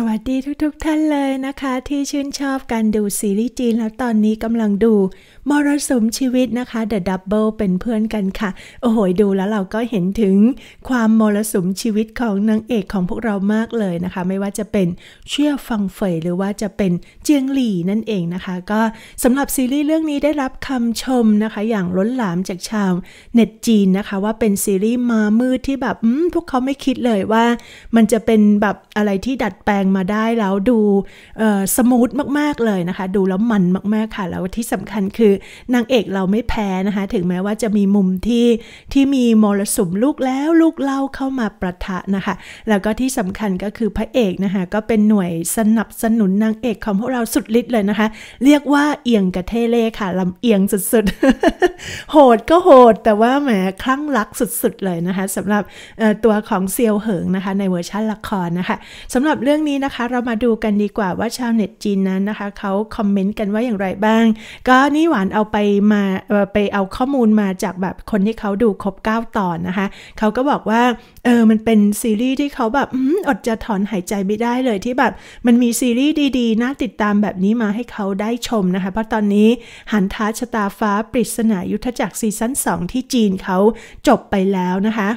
สวัสดีทุกๆท่านเลยนะคะ ที่ชื่นชอบการดูซีรีส์จีน แล้วตอนนี้กำลังดูมรสุมชีวิตนะคะ The Double เป็นเพื่อนกันค่ะ โอ้โหดูแล้วเราก็เห็นถึง ความมรสุมชีวิตของนางเอกของพวกเรามากเลยนะคะ ไม่ว่าจะเป็นเชี่ยฟังเฟยหรือว่าจะเป็นเจียงหลี่นั่นเองนะคะ ก็สำหรับซีรีส์เรื่องนี้ได้รับคำชมนะคะอย่างล้นหลามจากชาวเน็ตจีนนะคะ ว่าเป็นซีรีส์มามืดที่แบบพวกเขาไม่คิดเลยว่า มันจะเป็นแบบอะไรที่ดัดแปลงงมาได้ แล้วดูสมูทมากๆเลยนะคะ ดูแล้วมันมากๆค่ะแล้วที่สำคัญคือนางเอกเราไม่แพ้นะคะ ถึงแม้ว่าจะมีมุมที่ที่มีมรสุมลูกแล้วลูกเล่าเข้ามาประทะนะคะ แล้วก็ที่สำคัญก็คือพระเอกนะคะก็เป็นหน่วยสนับสนุนนางเอกของพวกเราสุดฤทธิ์เลยนะคะ เรียกว่าเอียงกระเทเล่ค่ะลำเอียงสุดๆ โหดก็โหดแต่ว่าแหมคลั่งรักสุดๆเลยนะคะสำหรับตัวของเซียวเหิงนะคะ ในเวอร์ชันละครนะคะสำหรับเรื่องนี้ี้นะคะเรามาดูกันดีกว่าว่าชาวเน็ตจีนนั้นนะคะเขาคอมเมนต์กันว่าอย่างไรบ้างก็นี่หวานเอาไปมาไปเอาข้อมูลมาจากแบบคนที่เขาดูครบ9 ตอนนะคะ เขาก็บอกว่าเออมันเป็นซีรีส์ที่เขาแบบอดจะถอนหายใจไม่ได้เลยที่แบบมันมีซีรีส์ดีๆ น่าติดตามแบบนี้มาให้เขาได้ชมนะคะ เพราะตอนนี้หันท้าชะตาฟ้าปริศนายุทธจักรซีซั่น2ที่จีนเขาจบไปแล้วนะคะ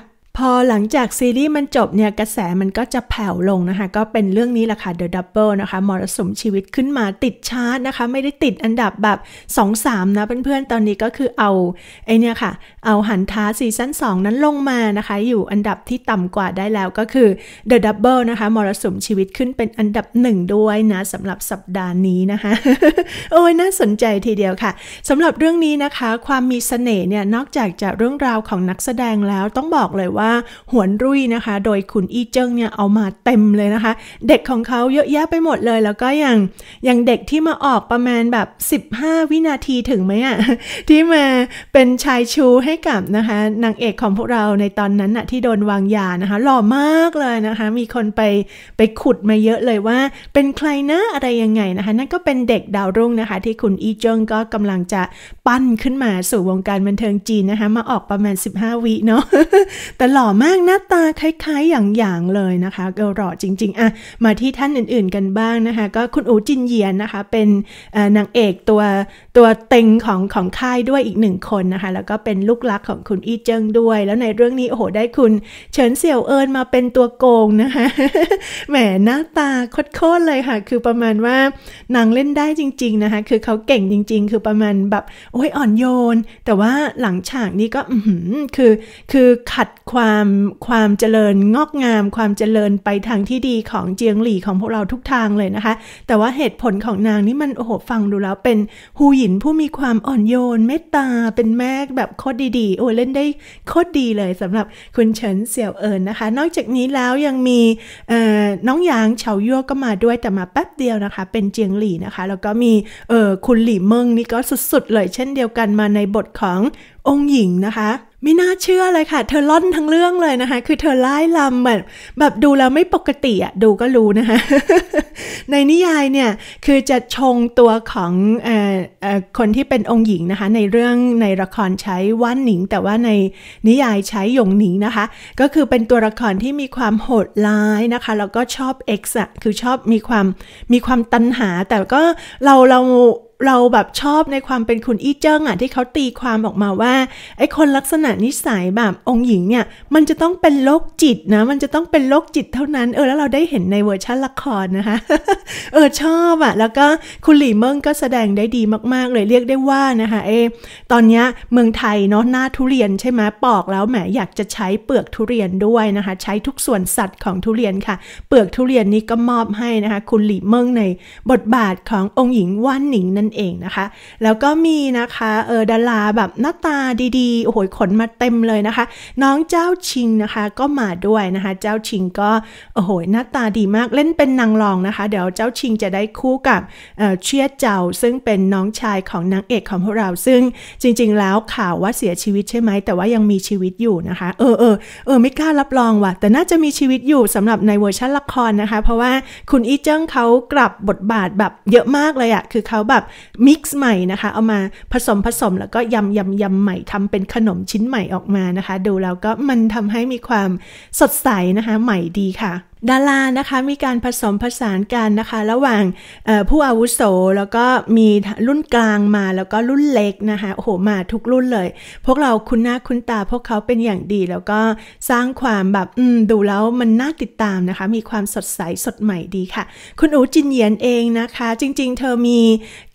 พอหลังจากซีรีส์มันจบเนี่ยกระแสมันก็จะแผ่วลงนะคะก็เป็นเรื่องนี้แหละค่ะ The Double นะคะมรสุมชีวิตขึ้นมาติดชาร์ตนะคะไม่ได้ติดอันดับแบบ2-3นะเพื่อนๆตอนนี้ก็คือเอาไอเนี่ยค่ะเอาหันท้าซีซั่น2นั้นลงมานะคะ อยู่อันดับที่ต่ำกว่าได้แล้วก็คือ The Double นะคะมรสุมชีวิตขึ้นเป็นอันดับหนึ่งด้วยนะสำหรับสัปดาห์นี้นะคะโอ้ยน่าสนใจทีเดียวค่ะสำหรับเรื่องนี้นะคะความมีเสน่ห์เนี่ยนอกจากจะเรื่องราวของนักแสดงแล้วต้องบอกเลยว่าาหวนรุ่ยนะคะ โดยคุณอี้เจิ้งเนี่ยเอามาเต็มเลยนะคะ เด็กของเขาเยอะแยะไปหมดเลย แล้วก็อย่างอย่างเด็กที่มาออกประมาณแบบ 15 วินาทีถึงไหมอะที่มาเป็นชายชูให้กับนะคะนางเอกของพวกเราในตอนนั้นอะที่โดนวางยานะคะ หล่อมากเลยนะคะ มีคนไปไปขุด มาเยอะเลยว่า เป็นใครนะอะไรยังไงนะคะนั่นก็เป็นเด็กดาวรุ่งนะคะ ที่คุณอี้เจิ้งก็กำลังจะปั้นขึ้นมาสู่วงการบันเทิงจีนนะคะ มาออกประมาณ 15 วิเนาะแต่หล่อมากหน้าตาคล้ายๆอย่างอยางเลยนะคะ เกลหล่อจริงๆอะมาที่ท่านอื่น ๆกันบ้างนะคะ ก็คุณอูจินเยียนนะคะ เป็นนางเอกตัวตัวเต็งของของค่ายด้วยอีกหนึ่งคนนะคะแล้วก็เป็นลูกรักของคุณอี้เจิงด้วย แล้วในเรื่องนี้ โอ้โหได้คุณเฉินเสี่ยวเอินมาเป็นตัวโกงนะคะแหมหน้าตาโคตรเลยค่ะ คือประมาณว่านางเล่นได้จริงๆนะคะ คือเขาเก่งจริงๆ คือประมาณแบบโอ้ยอ่อนโยน แต่ว่าหลังฉากนี้ก็คือคือขัดความความความเจริญงอกงาม ความเจริญไปทางที่ดีของเจียงหลี่ของพวกเราทุกทางเลยนะคะ แต่ว่าเหตุผลของนางนี่มันโอ้โหฟังดูแล้วเป็นฮูหยินผู้มีความอ่อนโยน เมตตาเป็นแม่แบบโคตรดีๆ โอ้เล่นได้โคตรดีเลยสำหรับคุณเฉินเสี่ยวเอินนะคะ นอกจากนี้แล้วยังมีน้องหยางเฉายั่วก็มาด้วยแต่มาแป๊บเดียวนะคะ เป็นเจียงหลี่นะคะแล้วก็มีคุณหลี่เมิงนี่ก็สุด ๆเลยเช่นเดียวกันมาในบทขององค์หญิงนะคะไม่น่าเชื่อเลยค่ะเธอล่อนทั้งเรื่องเลยนะคะคือเธอไล่ลำแบบแบบดูแล้วไม่ปกติอะดูก็รู้นะคะในนิยายเนี่ยคือจะชงตัวของออคนที่เป็นองค์หญิงนะคะ ในเรื่องในละครใช้ว่านหนิงแต่ว่าในนิยายใช้หยงหนิงนะคะ ก็คือเป็นตัวละครที่มีความโหดร้ายนะคะ แล้วก็ชอบเอ็กซ์อะคือชอบมีความมีความตันหา แต่ก็เราเราเราแบบชอบในความเป็นคุณอี้เจิ้งอ่ะที่เขาตีความออกมาว่าไอ้คนลักษณะนิสัยแบบองค์หญิงเนี่ยมันจะต้องเป็นโรคจิตนะมันจะต้องเป็นโรคจิตเท่านั้นเออแล้วเราได้เห็นในเวอร์ชันละครนะคะเออชอบอ่ะแล้วก็คุณหลี่เมิงก็แสดงได้ดีมากๆ เลยเรียกได้ว่านะคะเอตอนนี้เมืองไทยเนาะหน้าทุเรียนใช่ไหมปอกแล้วแหมอยากจะใช้เปลือกทุเรียนด้วยนะคะ ใช้ทุกส่วนสัตว์ของทุเรียนค่ะ เปลือกทุเรียนนี้ก็มอบให้นะคะคุณหลี่เมิงในบทบาทขององค์หญิงว่านหนิงนั่นนเองนะคะ แล้วก็มีนะคะเออดาราแบบหน้าตาดี ๆโอ้โหขนมาเต็มเลยนะคะ น้องเจ้าชิงนะคะก็มาด้วยนะคะ เจ้าชิงก็โอ้โหหน้าตาดีมากเล่นเป็นนางรองนะคะ เดี๋ยวเจ้าชิงจะได้คู่กับเเชียเจ้าซึ่งเป็นน้องชายของนางเอกของพวกเราซึ่งจริง ๆ แล้วข่าวว่าเสียชีวิตใช่ไหมแต่ว่ายังมีชีวิตอยู่นะคะ เออเออเออไม่กล้ารับรองว่ะแต่น่าจะมีชีวิตอยู่สำหรับในเวอร์ชันละครนะคะ เพราะว่าคุณอีเจิ้งเขากลับบทบาทแบบเยอะมากเลยอะคือเขาแบบมิกซ์ใหม่นะคะ เอามาผสมผสมแล้วก็ยำยำยำใหม่ทำเป็นขนมชิ้นใหม่ออกมานะคะ ดูแล้วก็มันทำให้มีความสดใสนะคะ ใหม่ดีค่ะดารานะคะมีการผสมผสานกันนะคะ ระหว่างผู้อาวุโสแล้วก็มีรุ่นกลางมาแล้วก็รุ่นเล็กนะคะโอ้โหมาทุกรุ่นเลย พวกเราคุ้นหน้าคุ้นตา พวกเขาเป็นอย่างดี แล้วก็สร้างความแบบอืมดูแล้วมันน่าติดตามนะคะ มีความสดใส สดใหม่ดีค่ะ คุณอูจินเยียนเองนะคะ จริงๆ เธอมี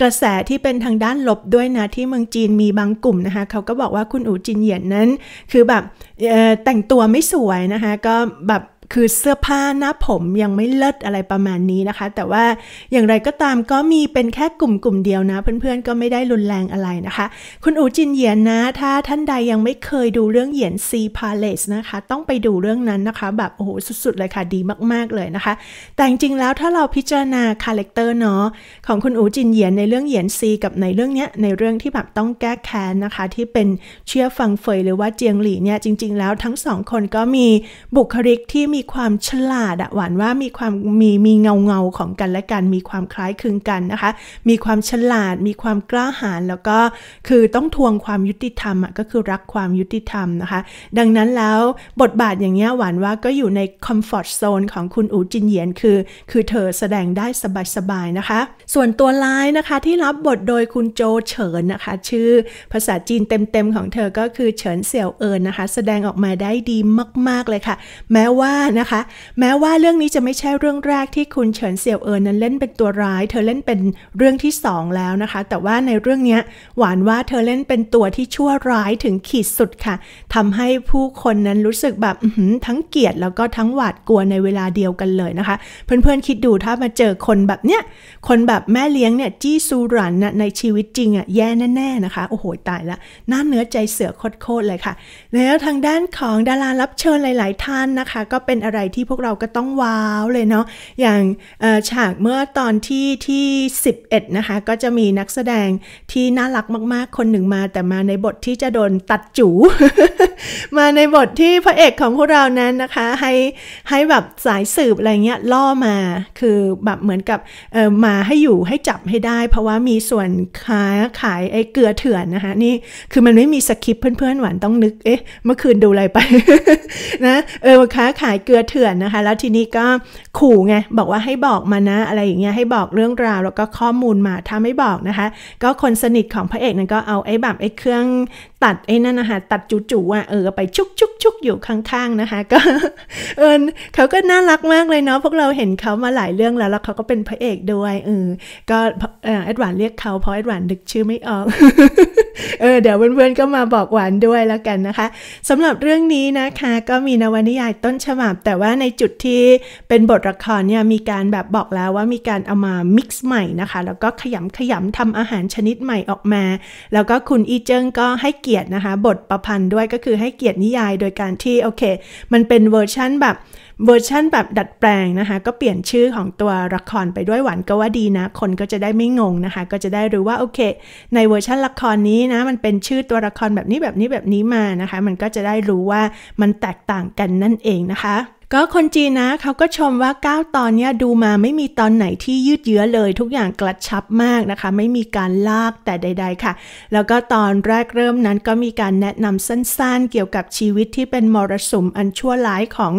กระแสที่เป็นทางด้านลบด้วยนะ ที่เมืองจีนมีบางกลุ่มนะคะเขาก็บอกว่าคุณอูจินเยียนนั้น คือแบบแต่งตัวไม่สวยนะคะก็แบบคือเสื้อผ้าหน้าผมยังไม่เลิศอะไรประมาณนี้นะคะ แต่ว่าอย่างไรก็ตามก็มีเป็นแค่กลุ่มกลุ่มเดียวนะ เพื่อนๆก็ไม่ได้รุนแรงอะไรนะคะ คุณอูจินเหยียนนะถ้าท่านใดยังไม่เคยดูเรื่องเหยียนซีพาเลสนะคะต้องไปดูเรื่องนั้นนะคะ แบบ โอ้โห สุดๆ เลยค่ะ ดีมากๆเลยนะคะ แต่จริงๆแล้วถ้าเราพิจารณาคาแรคเตอร์เนาะของคุณอูจินเหยียนในเรื่องเหยียนซี กับในเรื่องเนี้ยในเรื่องที่แบบต้องแก้แค้นนะคะ ที่เป็นเชี่ยฟังเฟยหรือว่าเจียงหลี่เนี่ยจริง ๆแล้วทั้งสองคนก็มีบุคลิกที่มีความฉลาดอะหวานว่ามีความมีมีเงาเงาของกันและกัน มีความคล้ายคลึงกันนะคะ มีความฉลาดมีความกล้าหาญแล้วก็คือต้องทวงความยุติธรรมอะก็คือรักความยุติธรรมนะคะ ดังนั้นแล้วบทบาทอย่างเงี้ยหวานว่าก็อยู่ในคอมฟอร์ทโซนของคุณอูจินเหยียนคือ คือเธอแสดงได้สบายๆนะคะ ส่วนตัวร้ายนะคะที่รับบทโดยคุณโจเฉินนะคะ ชื่อภาษาจีนเต็มๆของเธอก็คือเฉินเสี่ยวเอินนะคะ แสดงออกมาได้ดีมากๆเลยค่ะ แม้ว่านะคะแม้ว่าเรื่องนี้จะไม่ใช่เรื่องแรกที่คุณเฉินเสี่ยวเอิญนั้นเล่นเป็นตัวร้ายเธอเล่นเป็นเรื่องที่สองแล้วนะคะ แต่ว่าในเรื่องนี้หวานว่าเธอเล่นเป็นตัวที่ชั่วร้ายถึงขีดสุดค่ะ ทำให้ผู้คนนั้นรู้สึกแบบทั้งเกลียดแล้วก็ทั้งหวาดกลัวในเวลาเดียวกันเลยนะคะเพื่อนๆคิดดูถ้ามาเจอคนแบบเนี้ยคนแบบแม่เลี้ยงเนี่ยจี้ซูรันนะในชีวิตจริงอะ่ะแย่แน่ๆนะคะโอ้โหตายละน้าเนื้อใจเสือโคตรๆเลยค่ะ แล้วทางด้านของดารารับเชิญหลาย ๆ ท่านนะคะก็เป็นเป็นอะไรที่พวกเราก็ต้องว้าวเลยเนาะอย่างฉากเมื่อตอนที่ที่ 11 นะคะ ก็จะมีนักแสดงที่น่ารักมากๆคนหนึ่งมาแต่มาในบทที่จะโดนตัดจู มาในบทที่พระเอกของพวกเรานั้นนะคะ ให้ให้แบบสายสืบอะไรเงี้ยล่อมา คือแบบเหมือนกับมาให้อยู่ให้จับให้ได้ เพราะว่ามีส่วนค้าขายไอ้เกลือเถื่อนนะคะ นี่คือมันไม่มีสคริป์เพื่อนๆหวานต้องนึกเอ๊ะเมื่อคืนดูอะไรไปนะเออค้าขายเกลือเถื่อนนะคะแล้วทีนี้ก็ขู่ไงบอกว่าให้บอกมานะอะไรอย่างเงี้ยให้บอกเรื่องราวแล้วก็ข้อมูลมาถ้าไม่บอกนะคะ ก็คนสนิทของพระเอกนั้นก็เอาไอ้แบบ ไอ้เครื่องตัดไอ้นั่นนะคะตัดจู่ๆอ่ะเออไปชุกชุกชุกอยู่ข้าง ๆนะคะก็เออเขาก็น่ารักมากเลยเนาะพวกเราเห็นเขามาหลายเรื่องแล้ว แล้วเขาก็เป็นพระเอกด้วยเออก็แอดวานเรียกเขาเพราะแอดวานดึกชื่อไม่ออกเออเดี๋ยวเพื่อนๆก็มาบอกหวานด้วยแล้วกันนะคะสำหรับเรื่องนี้นะคะ ก็มีนวนิยายต้นฉบับแต่ว่าในจุดที่เป็นบทละครเนี่ยมีการแบบบอกแล้วว่ามีการเอามามิกซ์ใหม่นะคะ แล้วก็ขยำขยำทำอาหารชนิดใหม่ออกมา แล้วก็คุณอีเจิงก็ให้เกียรกียรตินะคะบทประพันธ์ด้วยก็คือให้เกียรตินิยายโดยการที่โอเคมันเป็นเวอร์ชั่นแบบ เวอร์ชั่นแบบดัดแปลงนะคะ ก็เปลี่ยนชื่อของตัวละครไปด้วยหวานก็ว่าดีนะ คนก็จะได้ไม่งงนะคะ ก็จะได้รู้ว่าโอเค ในเวอร์ชั่นละครนี้นะ มันเป็นชื่อตัวละครแบบนี้แบบนี้แบบนี้มานะคะ มันก็จะได้รู้ว่ามันแตกต่างกันนั่นเองนะคะก็คนจีนนะเขาก็ชมว่า 9 ตอนเนี้ยดูมาไม่มีตอนไหนที่ยืดเยื้อเลยทุกอย่างกระชับมากนะคะไม่มีการลากแต่ใดๆค่ะ แล้วก็ตอนแรกเริ่มนั้นก็มีการแนะนำสั้นๆเกี่ยวกับชีวิตที่เป็นมรสุมอันชั่วร้ายของ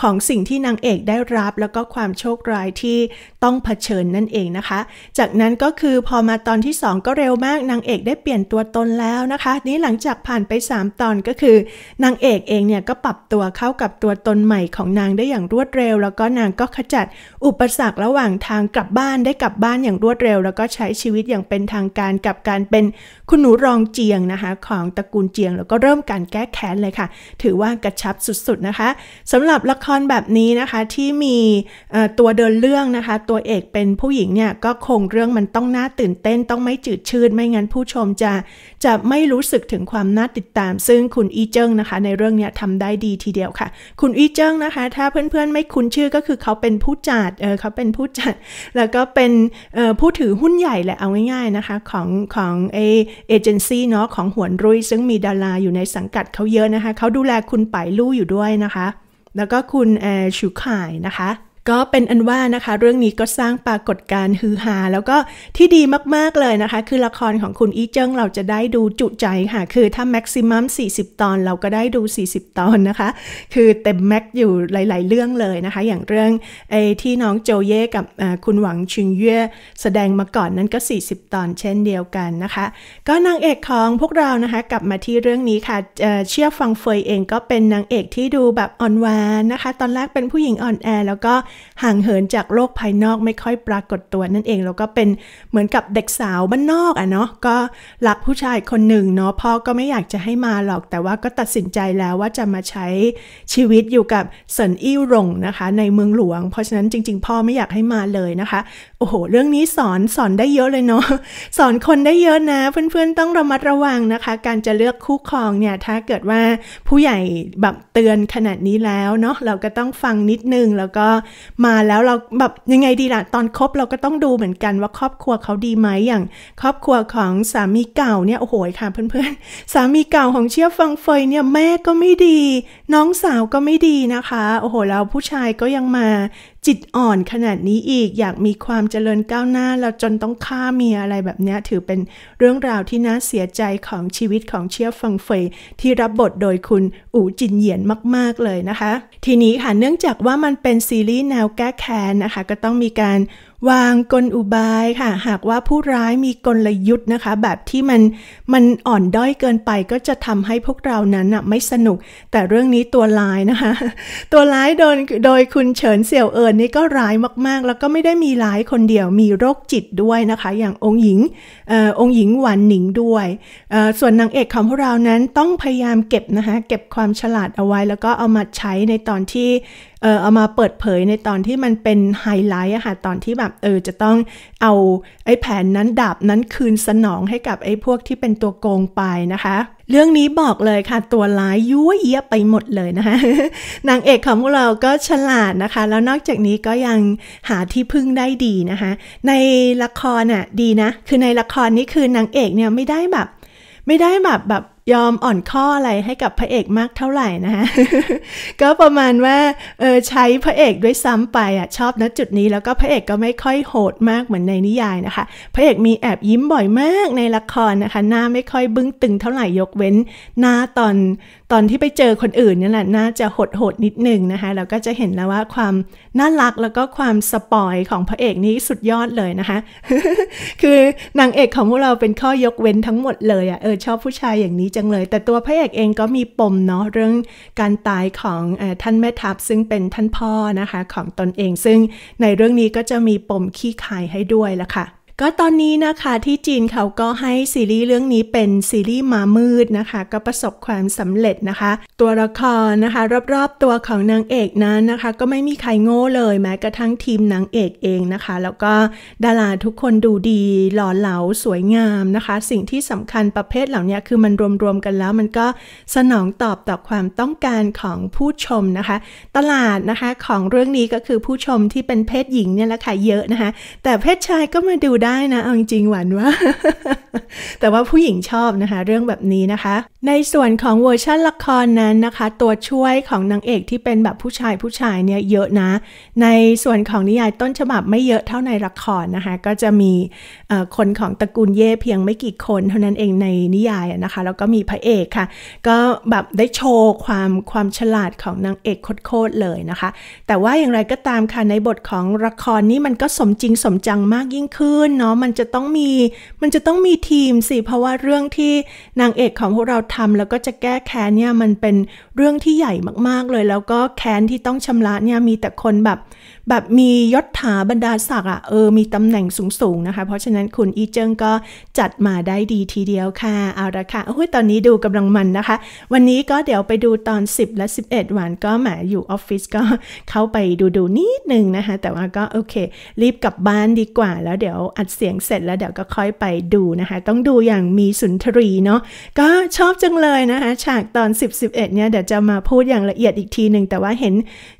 ของสิ่งที่นางเอกได้รับแล้วก็ความโชคร้ายที่ต้องเผชิญนั่นเองนะคะ จากนั้นก็คือพอมาตอนที่ 2 ก็เร็วมาก นางเอกได้เปลี่ยนตัวตนแล้วนะคะ นี้หลังจากผ่านไป 3 ตอนก็คือนางเอกเองเนี่ยก็ปรับตัวเข้ากับตัวตนใหม่ของนางได้อย่างรวดเร็ว แล้วก็นางก็ขจัดอุปสรรคระหว่างทางกลับบ้านได้กลับบ้านอย่างรวดเร็ว แล้วก็ใช้ชีวิตอย่างเป็นทางการกับการเป็นคุณหนูรองเจียงนะคะของตระกูลเจียง แล้วก็เริ่มการแก้แค้นเลยค่ะ ถือว่ากระชับสุดๆนะคะ สำหรับละครแบบนี้นะคะที่มีตัวเดินเรื่องนะคะ ตัวเอกเป็นผู้หญิงเนี่ย ก็คงเรื่องมันต้องน่าตื่นเต้น ต้องไม่จืดชืดไม่งั้นผู้ชมจะ จะไม่รู้สึกถึงความน่าติดตาม ซึ่งคุณอีเจิ้งนะคะ ในเรื่องเนี้ยทำได้ดีทีเดียวค่ะ คุณอีเจิ้งนะคะ ถ้าเพื่อนๆ ไม่คุ้นชื่อก็คือเขาเป็นผู้จัดเออเขาเป็นผู้จัด แล้วก็เป็นผู้ถือหุ้นใหญ่แหละเอาง่ายๆนะคะ ของของเอเจนซี่เนาะของหวนรุ่ยซึ่งมีดาราอยู่ในสังกัดเขาเยอะนะคะ เขาดูแลคุณไปลู่อยู่ด้วยนะคะแล้วก็คุณแอร์ชูข่ายนะคะก็เป็นอันว่านะคะ เรื่องนี้ก็สร้างปรากฏการณ์ฮือฮาแล้วก็ที่ดีมากๆเลยนะคะ คือละครของคุณอีเจิ้งเราจะได้ดูจุใจค่ะคือถ้าแม็กซิมัม40 ตอนเราก็ได้ดู 40 ตอนนะคะ คือเต็มแม็กอยู่หลาย ๆ เรื่องเลยนะคะ อย่างเรื่องไอ้ที่น้องโจเย่กับคุณหวังชิงเย่แสดงมาก่อนนั้นก็ 40 ตอนเช่นเดียวกันนะคะ ก็นางเอกของพวกเรานะคะ กลับมาที่เรื่องนี้ค่ะเชื่อฟังเฟยเองก็เป็นนางเอกที่ดูแบบอ่อนหวานนะคะตอนแรกเป็นผู้หญิงอ่อนแอแล้วก็ห่างเหินจากโลกภายนอกไม่ค่อยปรากฏตัวนั่นเองแล้วก็เป็นเหมือนกับเด็กสาวบ้านนอกอ่ะเนาะก็รักผู้ชายคนหนึ่งเนาะพ่อก็ไม่อยากจะให้มาหรอก แต่ว่าก็ตัดสินใจแล้วว่าจะมาใช้ชีวิตอยู่กับเซินอี้หลงนะคะ ในเมืองหลวง เพราะฉะนั้นจริงๆ พ่อไม่อยากให้มาเลยนะคะ โอ้โห เรื่องนี้สอนสอนได้เยอะเลยเนาะสอนคนได้เยอะนะเพื่อนๆต้องระมัดระวังนะคะ การจะเลือกคู่ครองเนี่ย ถ้าเกิดว่าผู้ใหญ่แบบเตือนขนาดนี้แล้วเนาะเราก็ต้องฟังนิดนึงแล้วก็มาแล้วเราแบบยังไงดีละ่ะตอนคบเราก็ต้องดูเหมือนกันว่าครอบครัวเขาดีไหมอย่างครอบครัวของสามีเก่าเนี่ยโอ้โหค่ะเพื่อนๆ สามีเก่าของเชียฟังเฟยเนี่ยแม่ก็ไม่ดี น้องสาวก็ไม่ดีนะคะโอ้โหแล้วผู้ชายก็ยังมาจิตอ่อนขนาดนี้อีกอยากมีความเจริญก้าวหน้าแล้วจนต้องฆ่าเมียอะไรแบบนี้ถือเป็นเรื่องราวที่น่าเสียใจของชีวิตของเชียฟังเฟย ที่รับบทโดยคุณอู๋จินเหยียนมากๆเลยนะคะ ทีนี้ค่ะเนื่องจากว่ามันเป็นซีรีส์แนวแก้แค้นนะคะ ก็ต้องมีการวางกลอุบายค่ะหากว่าผู้ร้ายมีกลยุทธ์นะคะแบบที่มันมันอ่อนด้อยเกินไปก็จะทำให้พวกเรานั้นไม่สนุก แต่เรื่องนี้ตัวร้ายนะคะตัวร้ายโดนโดยคุณเฉินเสี่ยวเอิญนี่ก็ร้ายมาก ๆ แล้วก็ไม่ได้มีร้ายคนเดียวมีโรคจิตด้วยนะคะ อย่างองค์หญิงอองค์หญิงหวันหนิงด้วย ส่วนนางเอกของพวกเรานั้นต้องพยายามเก็บนะคะเก็บความฉลาดเอาไว้ แล้วก็เอามาใช้ในตอนที่เออเอามาเปิดเผยในตอนที่มันเป็นไฮไลท์อะค่ะตอนที่แบบเออจะต้องเอาไอ้แผนนั้นดาบนั้นคืนสนองให้กับไอ้พวกที่เป็นตัวโกงไปนะคะ เรื่องนี้บอกเลยค่ะ ตัวร้ายยั่วเยี่ยไปหมดเลยนะคะ นางเอกของพวกเราก็ฉลาดนะคะ แล้วนอกจากนี้ก็ยังหาที่พึ่งได้ดีนะคะ ในละครอ่ะดีนะ คือในละครนี้คือนางเอกเนี่ยไม่ได้แบบ ไม่ได้แบบแบบยอมอ่อนข้ออะไรให้กับพระเอกมากเท่าไหร่นะฮะก็ประมาณว่าเออใช้พระเอกด้วยซ้ำไปอ่ะชอบนจุดนี้แล้วก็พระเอกก็ไม่ค่อยโหดมากเหมือนในนิยายนะคะ พระเอกมีแอบยิ้มบ่อยมากในละครนะคะ หน้าไม่ค่อยบึ้งตึงเท่าไหร่ยกเว้น หน้าตอนตอนที่ไปเจอคนอื่นนี่แหละน่าจะหดหดนิดนึงนะคะ แล้วก็จะเห็นแล้วว่าความน่ารักแล้วก็ความสปอยของพระเอกนี้สุดยอดเลยนะคะ คือนางเอกของพวกเราเป็นข้อยกเว้นทั้งหมดเลยอะ่ะเออชอบผู้ชายอย่างนี้จังเลย แต่ตัวพระเอกเองก็มีปมเนาะเรื่อง การตายของท่านแม่ทัพซึ่งเป็นท่านพ่อนะคะของตนเองซึ่งในเรื่องนี้ก็จะมีปมขี้คายให้ด้วยละค่ะก็ตอนนี้นะคะที่จีนเขาก็ให้ ซีรีส์เรื่องนี้เป็นซีรีส์มามืดนะคะก็ประสบความสำเร็จนะคะ ตัวละครนะคะรอบๆ ตัวของนางเอกนั้นนะคะ ก็ไม่มีใครโง่เลยแม้กระทั่งทีมนางเอกเองนะคะ แล้วก็ดาราทุกคนดูดีหล่อเหลาสวยงามนะคะ สิ่งที่สำคัญประเภทเหล่านี้คือมันรวมๆกันแล้ว มันก็สนองตอบต่อความต้องการของผู้ชมนะคะ ตลาดนะคะของเรื่องนี้ก็คือผู้ชมที่เป็นเพศหญิงเนี่ยแหละค่ะเยอะนะคะแต่เพศชายก็มาดูได้ได้นะเอาจริงหวานว่า แต่ว่าผู้หญิงชอบนะคะ เรื่องแบบนี้นะคะ ในส่วนของเวอร์ชันละครนั้นนะคะ ตัวช่วยของนางเอกที่เป็นแบบผู้ชายผู้ชายเนี่ยเยอะนะ ในส่วนของนิยายต้นฉบับไม่เยอะเท่าในละครนะคะ ก็จะมีคนของตระกูลเย่เพียงไม่กี่คนเท่านั้นเองในนิยายนะคะ แล้วก็มีพระเอกค่ะก็แบบได้โชว์ความความฉลาดของนางเอกโคตรเลยนะคะ แต่ว่าอย่างไรก็ตามค่ะในบทของละครนี้มันก็สมจริงสมจังมากยิ่งขึ้นเนาะมันจะต้องมีมันจะต้องมีทีมสิเพราะว่าเรื่องที่นางเอกของพวกเราทำแล้วก็จะแก้แค้นเนี่ยมันเป็นเรื่องที่ใหญ่มากๆ เลย แล้วก็แค้นที่ต้องชำระเนี่ยมีแต่คนแบบแบบมียศถาบรรดาศักดิ์อ่ะเออ มีตำแหน่งสูง ๆ นะคะ เพราะฉะนั้นคุณอีเจิงก็จัดมาได้ดีทีเดียวค่ะเอาละค่ะโอ้ยตอนนี้ดูกำลังมันนะคะ วันนี้ก็เดี๋ยวไปดูตอน 10 และ 11 หวันก็หมอยู่ออฟฟิศก็เข้าไปดูดูนิดนึงนะคะ แต่ว่าก็โอเค รีบกลับบ้านดีกว่า แล้วเดี๋ยวอัดเสียงเสร็จแล้วเดี๋ยวก็ค่อยไปดูนะคะ ต้องดูอย่างมีสุนทรีเนาะก็ชอบจังเลยนะคะฉากตอน10 11เนี่ยเดี๋ยวจะมาพูดอย่างละเอียดอีกทีหนึ่งแต่ว่าเห็น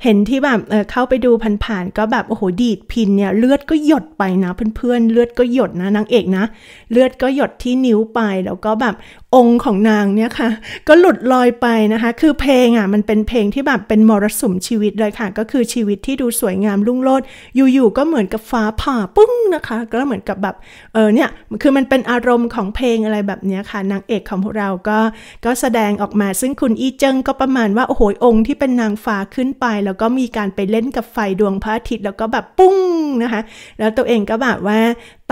เห็นที่แบบเออเข้าไปดูพันารก็แบบ โอ้โหดีดพินเนี่ย เลือดก็หยดไปนะเพื่อน ๆ เลือดก็หยดนะนางเอกนะ เลือดก็หยดที่นิ้วไปแล้วก็แบบองของนางเนี่ยค่ะ ก็หลุดลอยไปนะคะ คือเพลงอ่ะมันเป็นเพลงที่แบบเป็นมรสุมชีวิตเลยค่ะ ก็คือชีวิตที่ดูสวยงามรุ่งโรจน์อยู่ๆก็เหมือนกับฟ้าผ่าปุ้งนะคะ ก็เหมือนกับแบบ เออเนี่ยคือมันเป็นอารมณ์ของเพลงอะไรแบบเนี้ยค่ะ นางเอกของพวกเราก็ก็แสดงออกมา ซึ่งคุณอีเจิงก็ประมาณว่าโอ้โหองค์ที่เป็นนางฟ้าขึ้นไป แล้วก็มีการไปเล่นกับไฟดวงพระอาทิตย์แล้วก็แบบปุ้งนะคะ แล้วตัวเองก็แบบว่า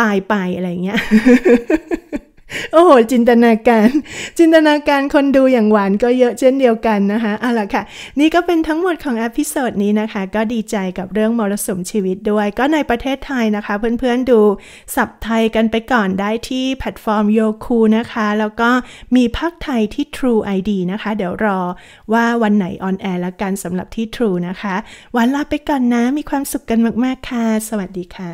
ตายไปอะไรเงี้ยโอ้โห จินตนาการจินตนาการคนดูอย่างหวานก็เยอะเช่นเดียวกันนะคะเอาล่ะค่ะ นี่ก็เป็นทั้งหมดของอพิโซดนี้นะคะ ก็ดีใจกับเรื่องมรสุมชีวิตด้วย ก็ในประเทศไทยนะคะ เพื่อนๆดูสับไทยกันไปก่อนได้ที่แพลตฟอร์มโยคูนะคะ แล้วก็มีพักไทยที่ True ID นะคะ เดี๋ยวรอว่าวันไหนออนแอร์แล้วกันสำหรับที่ True นะคะวันลาไปก่อนนะมีความสุขกันมากๆค่ะสวัสดีค่ะ